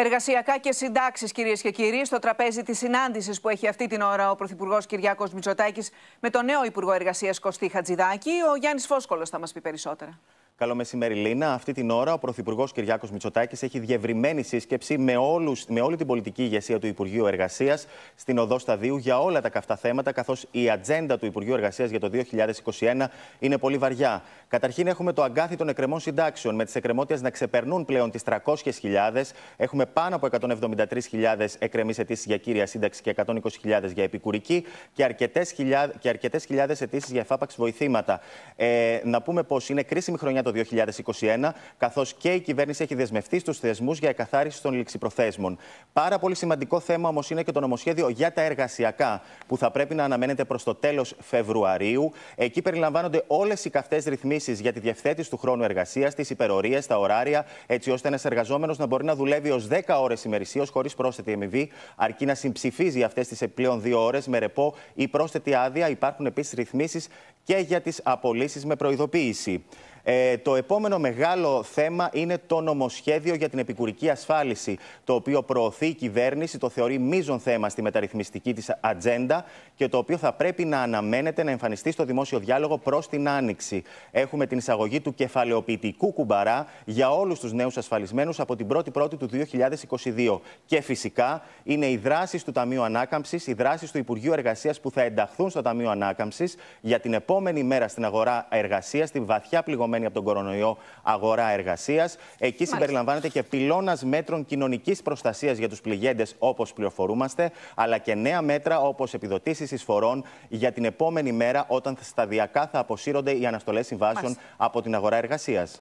Εργασιακά και συντάξεις, κυρίες και κύριοι, στο τραπέζι της συνάντησης που έχει αυτή την ώρα ο Πρωθυπουργός Κυριάκος Μητσοτάκης με τον νέο Υπουργό Εργασίας Κωστή Χατζηδάκη. Ο Γιάννης Φόσκολο θα μας πει περισσότερα. Καλό μεσημέρι, Λίνα. Αυτή την ώρα ο Πρωθυπουργός Κυριάκος Μητσοτάκης έχει διευρυμένη σύσκεψη με, όλους, με όλη την πολιτική ηγεσία του Υπουργείου Εργασίας στην Οδό Σταδίου για όλα τα καυτά θέματα, καθώς η ατζέντα του Υπουργείου Εργασίας για το 2021 είναι πολύ βαριά. Καταρχήν, έχουμε το αγκάθι των εκκρεμών συντάξεων, με τις εκκρεμότητες να ξεπερνούν πλέον τις 300.000. Έχουμε πάνω από 173.000 εκκρεμείς αιτήσεις για κύρια σύνταξη και 120.000 για επικουρική και αρκετές χιλιάδες αιτήσεις για εφάπαξ βοηθήματα. Ε, να πούμε πως είναι κρίσιμη χρονιά το 2021, καθώς και η κυβέρνηση έχει δεσμευτεί στους θεσμούς για εκαθάριση των ληξιπροθέσμων. Πάρα πολύ σημαντικό θέμα όμως είναι και το νομοσχέδιο για τα εργασιακά, που θα πρέπει να αναμένεται προς το τέλος Φεβρουαρίου. Εκεί περιλαμβάνονται όλες οι καυτές ρυθμίσεις για τη διευθέτηση του χρόνου εργασίας, τις υπερορίες, τα ωράρια, έτσι ώστε ένας εργαζόμενος να μπορεί να δουλεύει ως 10 ώρες ημερησίως χωρίς πρόσθετη αμοιβή, αρκεί να συμψηφίζει αυτές τις επιπλέον 2 ώρες με ρεπό ή πρόσθετη άδεια. Υπάρχουν επίσης ρυθμίσεις και για τις απολύσεις με προειδοποίηση. Ε, το επόμενο μεγάλο θέμα είναι το νομοσχέδιο για την επικουρική ασφάλιση, το οποίο προωθεί η κυβέρνηση, το θεωρεί μείζον θέμα στη μεταρρυθμιστική της ατζέντα και το οποίο θα πρέπει να αναμένεται να εμφανιστεί στο δημόσιο διάλογο προς την άνοιξη. Έχουμε την εισαγωγή του κεφαλαιοποιητικού κουμπαρά για όλους τους νέους ασφαλισμένους από την 1η Πρώτη του 2022. Και φυσικά είναι οι δράσεις του Ταμείου Ανάκαμψης, οι δράσεις του Υπουργείου Εργασίας που θα ενταχθούν στο Ταμείο Ανάκαμψης για την επόμενη επόμενη μέρα στην αγορά εργασίας, στη βαθιά πληγωμένη από τον κορονοϊό αγορά εργασίας. Εκεί συμπεριλαμβάνεται και πυλώνας μέτρων κοινωνικής προστασίας για τους πληγέντες, όπως πληροφορούμαστε, αλλά και νέα μέτρα όπως επιδοτήσεις εισφορών για την επόμενη μέρα, όταν σταδιακά θα αποσύρονται οι αναστολές συμβάσεων από την αγορά εργασίας.